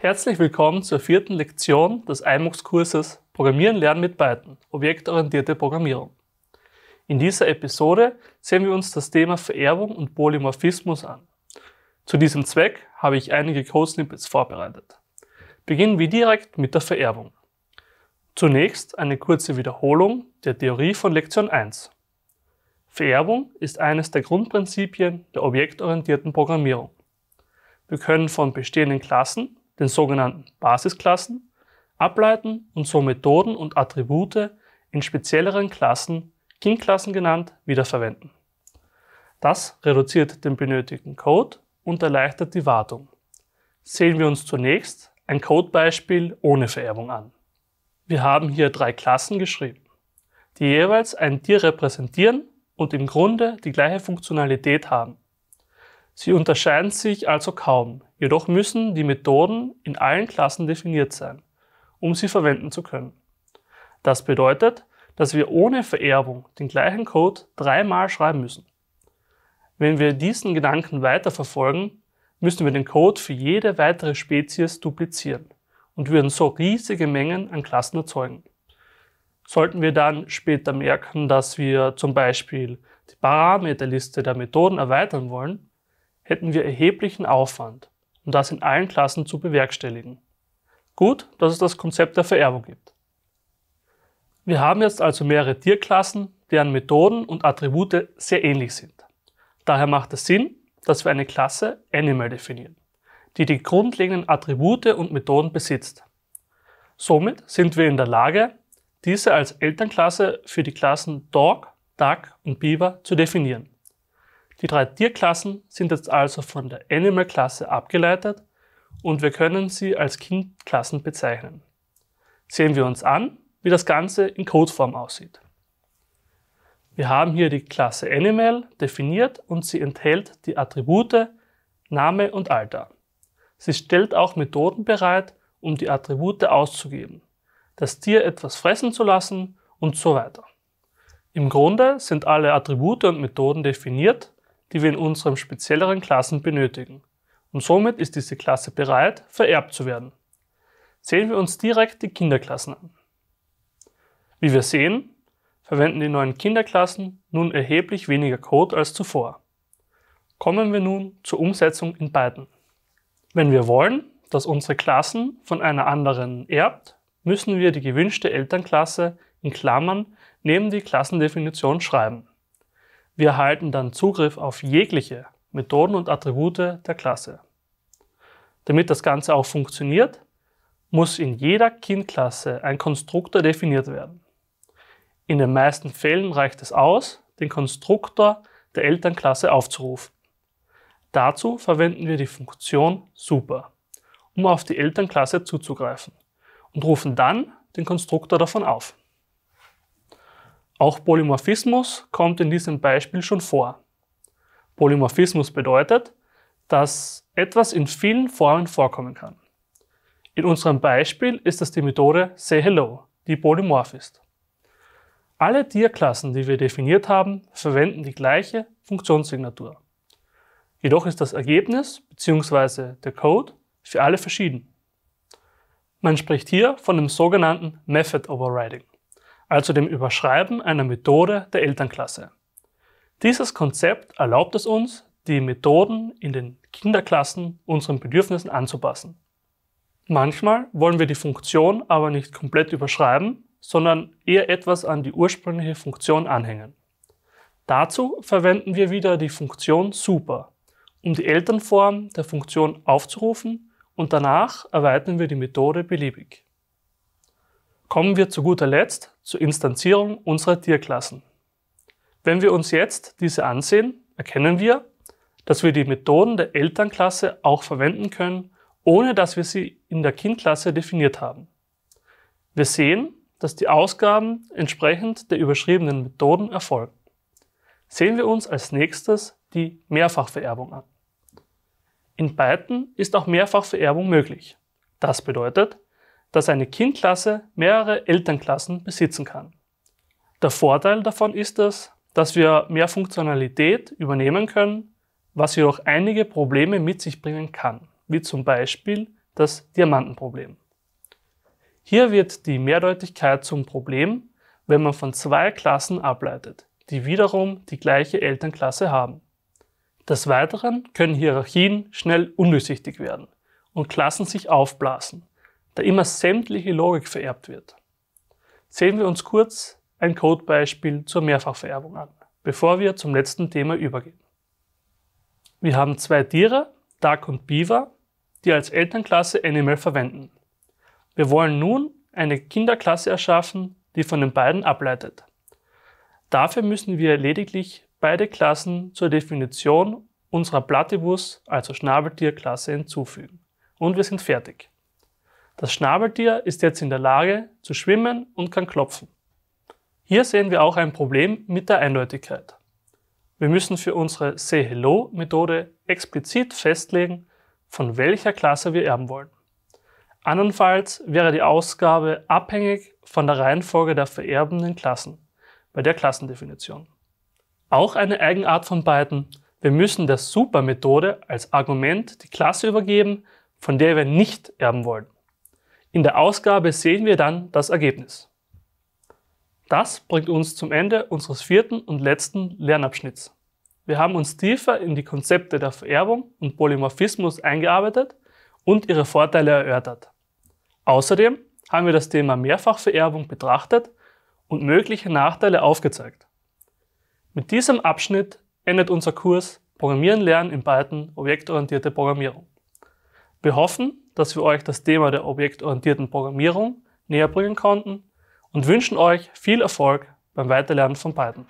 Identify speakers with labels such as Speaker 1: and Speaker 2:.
Speaker 1: Herzlich willkommen zur vierten Lektion des iMux-Kurses Programmieren lernen mit Python, objektorientierte Programmierung. In dieser Episode sehen wir uns das Thema Vererbung und Polymorphismus an. Zu diesem Zweck habe ich einige Code-Snippets vorbereitet. Beginnen wir direkt mit der Vererbung. Zunächst eine kurze Wiederholung der Theorie von Lektion 1. Vererbung ist eines der Grundprinzipien der objektorientierten Programmierung. Wir können von bestehenden Klassen, den sogenannten Basisklassen, ableiten und so Methoden und Attribute in spezielleren Klassen, King-Klassen genannt, wiederverwenden. Das reduziert den benötigten Code und erleichtert die Wartung. Sehen wir uns zunächst ein Codebeispiel ohne Vererbung an. Wir haben hier drei Klassen geschrieben, die jeweils ein Tier repräsentieren und im Grunde die gleiche Funktionalität haben. Sie unterscheiden sich also kaum, jedoch müssen die Methoden in allen Klassen definiert sein, um sie verwenden zu können. Das bedeutet, dass wir ohne Vererbung den gleichen Code dreimal schreiben müssen. Wenn wir diesen Gedanken weiterverfolgen, müssen wir den Code für jede weitere Spezies duplizieren und würden so riesige Mengen an Klassen erzeugen. Sollten wir dann später merken, dass wir zum Beispiel die Parameterliste der Methoden erweitern wollen, hätten wir erheblichen Aufwand, um das in allen Klassen zu bewerkstelligen. Gut, dass es das Konzept der Vererbung gibt. Wir haben jetzt also mehrere Tierklassen, deren Methoden und Attribute sehr ähnlich sind. Daher macht es Sinn, dass wir eine Klasse Animal definieren, die die grundlegenden Attribute und Methoden besitzt. Somit sind wir in der Lage, diese als Elternklasse für die Klassen Dog, Duck und Beaver zu definieren. Die drei Tierklassen sind jetzt also von der Animal-Klasse abgeleitet und wir können sie als Kindklassen bezeichnen. Sehen wir uns an, wie das Ganze in Codeform aussieht. Wir haben hier die Klasse Animal definiert und sie enthält die Attribute Name und Alter. Sie stellt auch Methoden bereit, um die Attribute auszugeben das Tier etwas fressen zu lassen und so weiter. Im Grunde sind alle Attribute und Methoden definiert, die wir in unserem spezielleren Klassen benötigen. Und somit ist diese Klasse bereit, vererbt zu werden. Sehen wir uns direkt die Kinderklassen an. Wie wir sehen, verwenden die neuen Kinderklassen nun erheblich weniger Code als zuvor. Kommen wir nun zur Umsetzung in beiden. Wenn wir wollen, dass unsere Klassen von einer anderen erbt, müssen wir die gewünschte Elternklasse in Klammern neben die Klassendefinition schreiben. Wir erhalten dann Zugriff auf jegliche Methoden und Attribute der Klasse. Damit das Ganze auch funktioniert, muss in jeder Kindklasse ein Konstruktor definiert werden. In den meisten Fällen reicht es aus, den Konstruktor der Elternklasse aufzurufen. Dazu verwenden wir die Funktion super, um auf die Elternklasse zuzugreifen und rufen dann den Konstruktor davon auf. Auch Polymorphismus kommt in diesem Beispiel schon vor. Polymorphismus bedeutet, dass etwas in vielen Formen vorkommen kann. In unserem Beispiel ist das die Methode sayHello, die polymorph ist. Alle Tierklassen, die wir definiert haben, verwenden die gleiche Funktionssignatur. Jedoch ist das Ergebnis bzw. der Code für alle verschieden. Man spricht hier von dem sogenannten Method Overriding, also dem Überschreiben einer Methode der Elternklasse. Dieses Konzept erlaubt es uns, die Methoden in den Kinderklassen unseren Bedürfnissen anzupassen. Manchmal wollen wir die Funktion aber nicht komplett überschreiben, sondern eher etwas an die ursprüngliche Funktion anhängen. Dazu verwenden wir wieder die Funktion super, um die Elternform der Funktion aufzurufen und danach erweitern wir die Methode beliebig. Kommen wir zu guter Letzt zur Instanzierung unserer Tierklassen. Wenn wir uns jetzt diese ansehen, erkennen wir, dass wir die Methoden der Elternklasse auch verwenden können, ohne dass wir sie in der Kindklasse definiert haben. Wir sehen, dass die Ausgaben entsprechend der überschriebenen Methoden erfolgen. Sehen wir uns als nächstes die Mehrfachvererbung an. In beiden ist auch Mehrfachvererbung möglich. Das bedeutet, dass eine Kindklasse mehrere Elternklassen besitzen kann. Der Vorteil davon ist es, dass wir mehr Funktionalität übernehmen können, was jedoch einige Probleme mit sich bringen kann, wie zum Beispiel das Diamantenproblem. Hier wird die Mehrdeutigkeit zum Problem, wenn man von zwei Klassen ableitet, die wiederum die gleiche Elternklasse haben. Des Weiteren können Hierarchien schnell undurchsichtig werden und Klassen sich aufblasen, da immer sämtliche Logik vererbt wird. Sehen wir uns kurz ein Codebeispiel zur Mehrfachvererbung an, bevor wir zum letzten Thema übergehen. Wir haben zwei Tiere, Duck und Beaver, die als Elternklasse Animal verwenden. Wir wollen nun eine Kinderklasse erschaffen, die von den beiden ableitet. Dafür müssen wir lediglich beide Klassen zur Definition unserer Platypus, also Schnabeltierklasse, hinzufügen. Und wir sind fertig. Das Schnabeltier ist jetzt in der Lage zu schwimmen und kann klopfen. Hier sehen wir auch ein Problem mit der Eindeutigkeit. Wir müssen für unsere Say Hello Methode explizit festlegen, von welcher Klasse wir erben wollen. Andernfalls wäre die Ausgabe abhängig von der Reihenfolge der vererbenden Klassen bei der Klassendefinition. Auch eine Eigenart von Python. Wir müssen der Supermethode als Argument die Klasse übergeben, von der wir nicht erben wollen. In der Ausgabe sehen wir dann das Ergebnis. Das bringt uns zum Ende unseres vierten und letzten Lernabschnitts. Wir haben uns tiefer in die Konzepte der Vererbung und Polymorphismus eingearbeitet und ihre Vorteile erörtert. Außerdem haben wir das Thema Mehrfachvererbung betrachtet und mögliche Nachteile aufgezeigt. Mit diesem Abschnitt endet unser Kurs Programmieren lernen in Python objektorientierte Programmierung. Wir hoffen, dass wir euch das Thema der objektorientierten Programmierung näherbringen konnten und wünschen euch viel Erfolg beim Weiterlernen von Python.